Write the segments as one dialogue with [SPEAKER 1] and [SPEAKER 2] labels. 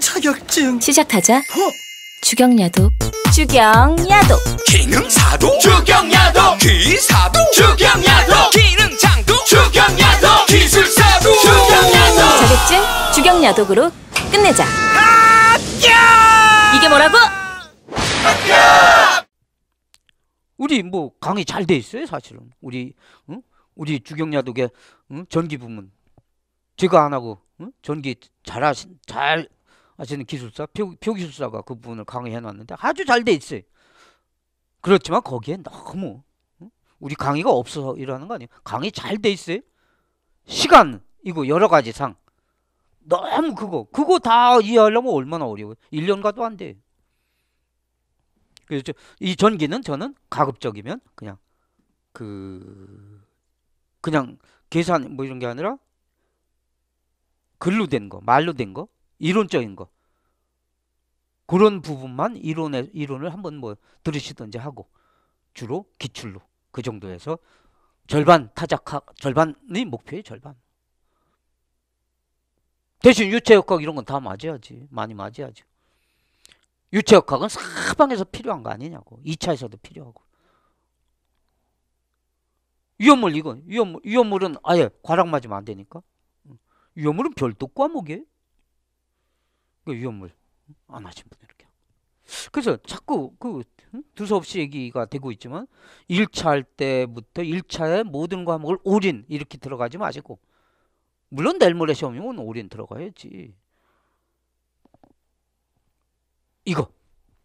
[SPEAKER 1] 자격증 시작하자 어? 주경야도 주경야도 기능사도 주경야도 기사도 주경야도 기능장도 주경야도 기술사도 주경야도 자격증 주경야독으로 끝내자 이게 뭐라고? 우리 뭐 강의 잘 돼 있어요 사실은 우리 응? 우리 주경야독의 응? 전기 부문 제가 안 하고 응? 전기 잘하신 잘 아시는 기술사, 표, 표기술사가 그 부분을 강의해 놨는데 아주 잘 돼 있어요. 그렇지만 거기에 너무 우리 강의가 없어서 일하는 거 아니에요. 강의 잘 돼 있어요. 시간, 이거 여러 가지 상. 너무 그거, 그거 다 이해하려면 얼마나 어려워요. 1년 가도 안 돼요. 그래서 이 전기는 저는 가급적이면 그냥 그 그냥 계산 뭐 이런 게 아니라 글로 된 거, 말로 된 거, 이론적인 거 그런 부분만 이론에, 이론을 한번 뭐 들으시든지 하고 주로 기출로 그 정도에서 절반 타작학 절반이 목표의 절반 대신 유체역학 이런 건 다 맞아야지 많이 맞아야지 유체역학은 사방에서 필요한 거 아니냐고 2차에서도 필요하고 위험물 이건 위험 물 위험물은 아예 과락 맞으면 안 되니까 위험물은 별도 과목이에요. 그 위험물 안 하신 분들 이렇게 그래서 자꾸 그 두서없이 얘기가 되고 있지만 1차 할 때부터 1차에 모든 과목을 올인 이렇게 들어가지 마시고 물론 내일 모레 시험이면 올인 들어가야지 이거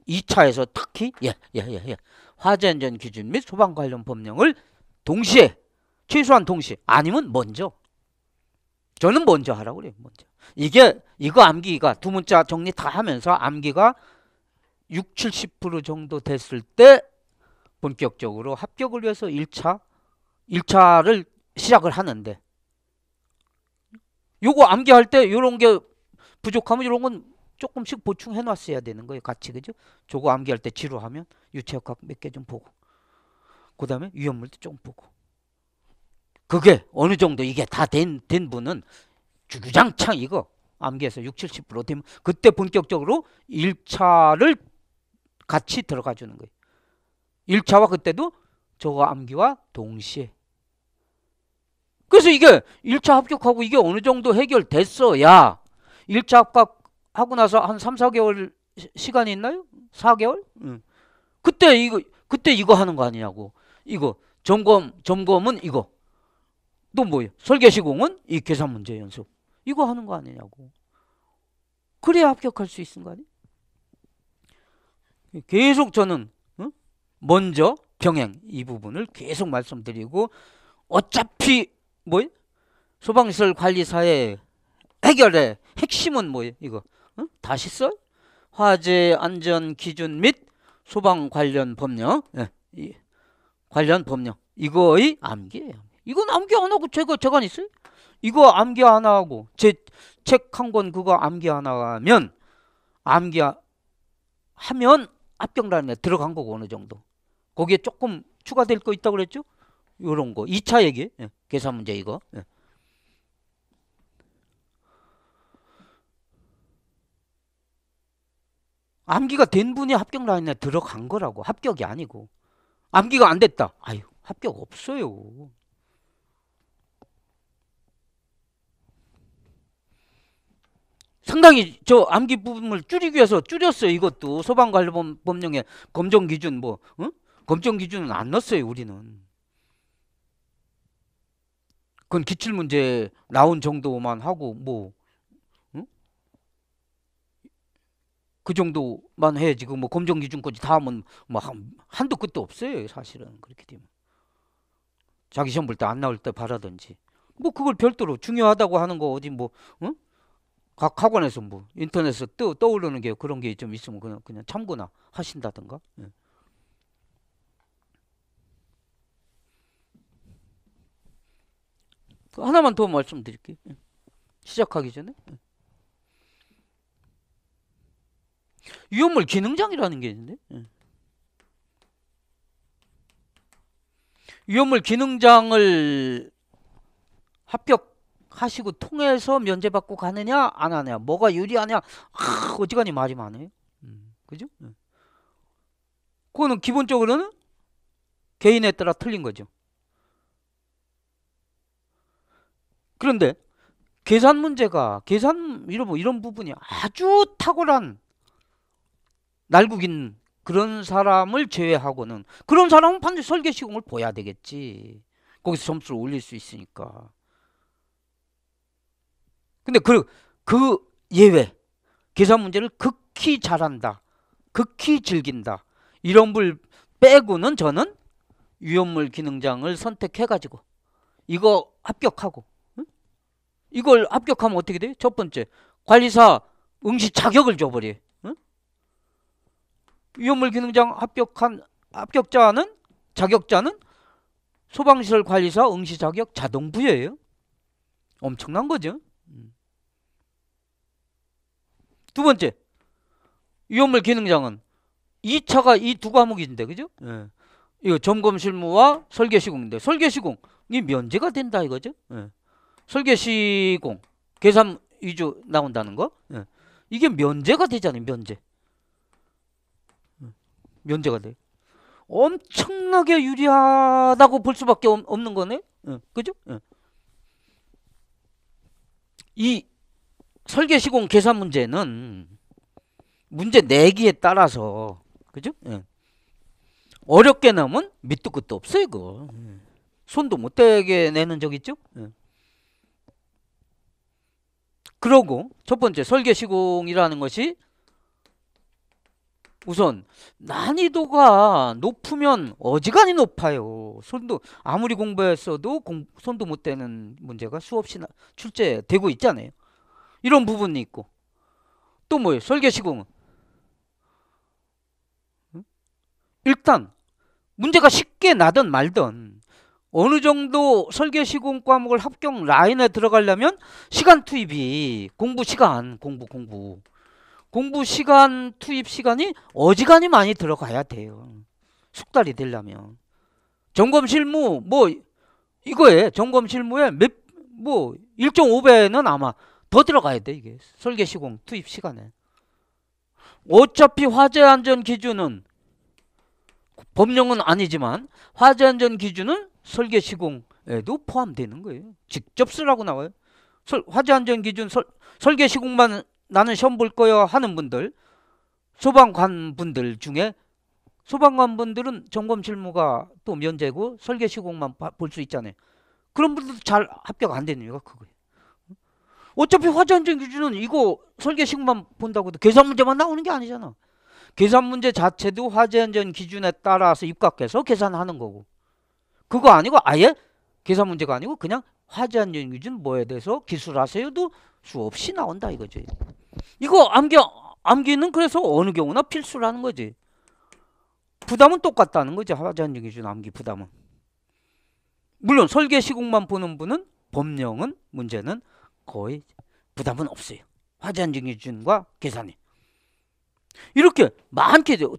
[SPEAKER 1] 2차에서 특히 예예예 예, 예, 예. 화재안전 기준 및 소방 관련 법령을 동시에 최소한 동시에 아니면 먼저 저는 먼저 하라고 그래요. 먼저. 이게 이거 암기가 두 문자 정리 다 하면서 암기가 6, 70% 정도 됐을 때 본격적으로 합격을 위해서 1차 1차를 시작을 하는데 요거 암기할 때 요런 게 부족하면 요런 건 조금씩 보충해 놨어야 되는 거예요. 같이 그죠? 저거 암기할 때 지루하면 유체역학 몇 개 좀 보고 그 다음에 위험물도 조금 보고 그게 어느 정도 이게 다 된 된 분은 주구장창 이거 암기해서 6, 70% 되면 그때 본격적으로 1차를 같이 들어가 주는 거예요. 1차와 그때도 저거 암기와 동시에. 그래서 이게 1차 합격하고 이게 어느 정도 해결됐어야 1차 합격하고 나서 한 3, 4개월 시, 간이 있나요? 4개월? 응. 그때 이거 그때 이거 하는 거 아니냐고. 이거 점검 점검은 이거 또 뭐예요? 설계시공은 이 계산 문제 연습. 이거 하는 거 아니냐고. 그래야 합격할 수 있는 거아니 계속 저는 응? 먼저 경행 이 부분을 계속 말씀드리고 어차피 뭐 소방시설 관리사의 해결의 핵심은 뭐예요? 이거 응? 다시 써 화재 안전 기준 및 소방 관련 법령 예. 관련 법령 이거의 암기예요. 이건 암기 안 하고 제가 제가 있어요? 이거 암기 안 하고 제 책 한 권 그거 암기 안 하면 암기 하면 합격라인에 들어간 거고 어느 정도. 거기에 조금 추가될 거 있다고 그랬죠? 요런 거. 2차 얘기. 예. 계산 문제 이거. 예. 암기가 된 분이 합격 라인에 들어간 거라고. 합격이 아니고. 암기가 안 됐다. 아유, 합격 없어요. 상당히 저 암기 부분을 줄이기 위해서 줄였어요. 이것도 소방관리법령에 검정 기준 뭐 어? 검정 기준은 안 넣었어요. 우리는 그건 기출 문제 나온 정도만 하고 뭐. 어? 그 정도만 해 지금 그 뭐 검정 기준까지 다 하면 뭐 한도 한 끝도 없어요 사실은 그렇게 되면 자기 시험 볼 때 안 나올 때 바라든지 뭐 그걸 별도로 중요하다고 하는 거 어디 뭐 응? 각 학원에서 뭐 인터넷에서 떠, 떠오르는 게 그런 게 좀 있으면 그냥, 그냥 참고나 하신다든가. 예. 그 하나만 더 말씀드릴게요. 예. 시작하기 전에. 예. 유연물 기능장이라는 게 있는데 예. 유연물 기능장을 합격 하시고 통해서 면제받고 가느냐 안 하냐 뭐가 유리하냐 아, 어지간히 말이 많아요. 음, 그죠? 네. 그거는 기본적으로는 개인에 따라 틀린 거죠. 그런데 계산 문제가 계산 이런 이런 부분이 아주 탁월한 날국인 그런 사람을 제외하고는 그런 사람은 반드시 설계 시공을 보야 되겠지. 거기서 점수를 올릴 수 있으니까. 근데 그, 그 예외, 계산 문제를 극히 잘한다. 극히 즐긴다. 이런 분 빼고는 저는 유연물 기능장을 선택해가지고 이거 합격하고 응? 이걸 합격하면 어떻게 돼요? 첫 번째 관리사 응시 자격을 줘버려 응? 유연물 기능장 합격한 합격자는 자격자는 소방시설 관리사 응시 자격 자동 부여예요. 엄청난 거죠. 두 번째 위험물 기능장은 2차가 이 두 과목인데 그죠? 예. 이거 점검 실무와 설계 시공인데 설계 시공이 면제가 된다 이거죠? 예. 설계 시공 계산 위주 나온다는 거 예. 이게 면제가 되잖아요 면제 예. 면제가 돼 엄청나게 유리하다고 볼 수밖에 없는 거네 예. 그죠? 예. 이 설계 시공 계산 문제는 문제 내기에 따라서 그죠? 예. 어렵게 나면 밑도 끝도 없어 이거 예. 손도 못 대게 내는 적 있죠? 예. 그러고 첫 번째 설계 시공이라는 것이 우선 난이도가 높으면 어지간히 높아요. 손도 아무리 공부했어도 공, 손도 못 대는 문제가 수없이 출제되고 있잖아요. 이런 부분이 있고 또 뭐예요? 설계 시공은 일단 문제가 쉽게 나든 말든 어느 정도 설계 시공 과목을 합격 라인에 들어가려면 시간 투입이 공부 시간 공부 공부 공부 시간 투입 시간이 어지간히 많이 들어가야 돼요 숙달이 되려면 점검 실무 뭐 이거에 점검 실무에 몇 뭐 1.5배는 아마 더 들어가야 돼 이게 설계 시공 투입 시간에 어차피 화재 안전 기준은 법령은 아니지만 화재 안전 기준은 설계 시공에도 포함되는 거예요 직접 쓰라고 나와요 설, 화재 안전 기준 설, 설계 시공만 나는 시험 볼 거야 하는 분들 소방관 분들 중에 소방관 분들은 점검 실무가 또 면제고 설계 시공만 볼 수 있잖아요 그런 분들도 잘 합격 안 되는 이유가 그거예요 어차피 화자연적 기준은 이거 설계식만 본다고도 계산 문제만 나오는 게 아니잖아. 계산 문제 자체도 화재안전 기준에 따라서 입각해서 계산하는 거고 그거 아니고 아예 계산 문제가 아니고 그냥 화재안전 기준 뭐에 대해서 기술하세요도 수없이 나온다 이거지 이거 암기, 암기는 그래서 어느 경우나 필수라는 거지 부담은 똑같다는 거지 화재안전 기준 암기 부담은 물론 설계 시공만 보는 분은 법령은 문제는 거의 부담은 없어요. 화재 안전 기준과 계산이. 이렇게 많게 돼요.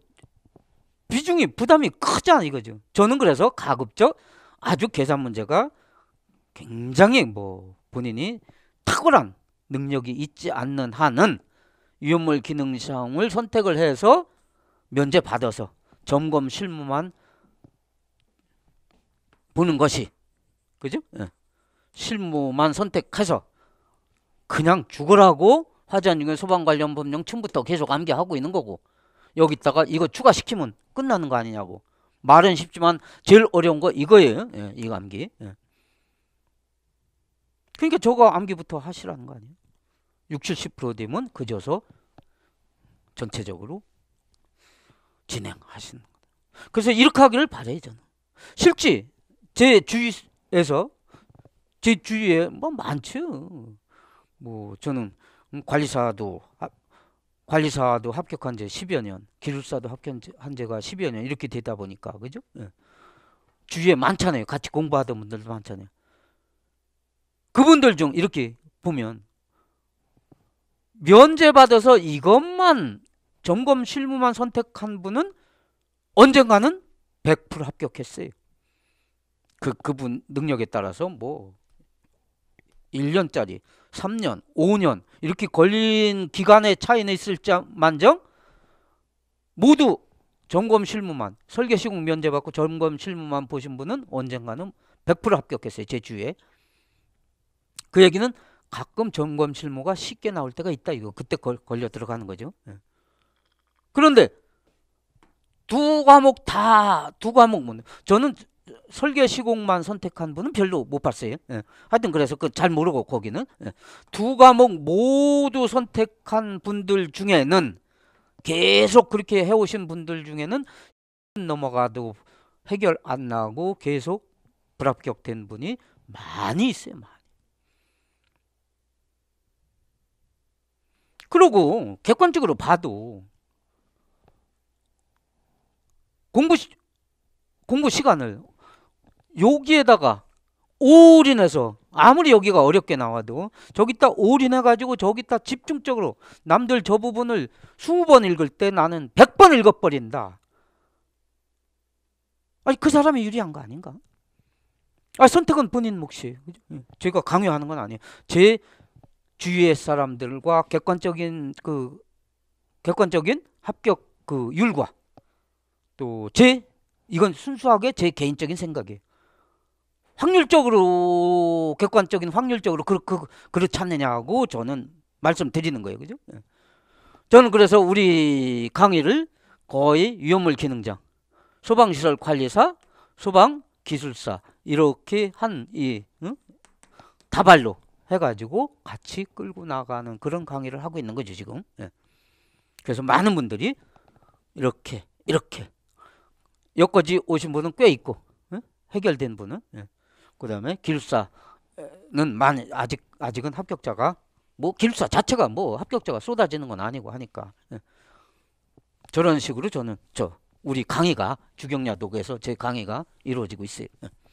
[SPEAKER 1] 비중이 부담이 크잖아 이거죠. 저는 그래서 가급적 아주 계산 문제가 굉장히 뭐 본인이 탁월한 능력이 있지 않는 한은 유연물 기능 성을 선택을 해서 면제 받아서 점검 실무만 보는 것이 그죠? 예. 실무만 선택해서 그냥 죽으라고 화재안으면 소방 관련 법령 처음부터 계속 암기하고 있는 거고 여기다가 이거 추가시키면 끝나는 거 아니냐고 말은 쉽지만 제일 어려운 거 이거예요 예, 이거 암기 예. 그러니까 저거 암기부터 하시라는 거 아니에요 60, 70% 되면 그저서 전체적으로 진행하시는 거다 그래서 이렇게 하기를 바래요 저는 실제 제 주위에서 제 주위에 뭐 많죠 뭐 저는 음, 관리사도 관리사도 합격한 지 10여 년, 기술사도 합격한 지가 10여 년 이렇게 되다 보니까 그죠? 예. 주위에 많잖아요. 같이 공부하던 분들도 많잖아요. 그분들 중 이렇게 보면 면제받아서 이것만 점검 실무만 선택한 분은 언젠가는 100% 합격했어요. 그 그분 능력에 따라서 뭐 1년짜리, 3년, 5년 이렇게 걸린 기간의 차이는 있을만정 모두 점검 실무만 설계 시공 면제 받고 점검 실무만 보신 분은 언젠가는 100% 합격했어요. 제 주에. 위그 얘기는 가끔 점검 실무가 쉽게 나올 때가 있다 이거. 그때 걸, 걸려 들어가는 거죠. 예. 그런데 두 과목 다 두 과목 못. 뭐, 저는 설계 시공만 선택한 분은 별로 못 봤어요. 예. 하여튼 그래서 그 잘 모르고 거기는 예. 두 과목 모두 선택한 분들 중에는 계속 그렇게 해오신 분들 중에는 넘어가도 해결 안 나고 계속 불합격된 분이 많이 있어요. 많이. 그리고 객관적으로 봐도 공부 시, 공부 시간을 여기에다가 올인해서 아무리 여기가 어렵게 나와도 저기다 올인해가지고 저기다 집중적으로 남들 저 부분을 20번 읽을 때 나는 100번 읽어버린다. 아니 그 사람이 유리한 거 아닌가? 아 선택은 본인 몫이에요. 예. 제가 강요하는 건 아니에요. 제 주위의 사람들과 객관적인 그 객관적인 합격 그 율과 또 제 이건 순수하게 제 개인적인 생각이에요. 확률적으로 객관적인 확률적으로 그, 그, 그렇지 않느냐고 저는 말씀드리는 거예요. 그죠? 예. 저는 그래서 우리 강의를 거의 위험물 기능장, 소방시설 관리사, 소방 기술사 이렇게 한 이 응? 다발로 해가지고 같이 끌고 나가는 그런 강의를 하고 있는 거죠 지금. 예. 그래서 많은 분들이 이렇게 이렇게 여기까지 오신 분은 꽤 있고 예? 해결된 분은 예. 그 다음에 기숙사는 만 아직 아직은 합격자가 뭐 기숙사 자체가 뭐 합격자가 쏟아지는 건 아니고 하니까 예. 저런 식으로 저는 저 우리 강의가 주경야독에서 제 강의가 이루어지고 있어요. 예.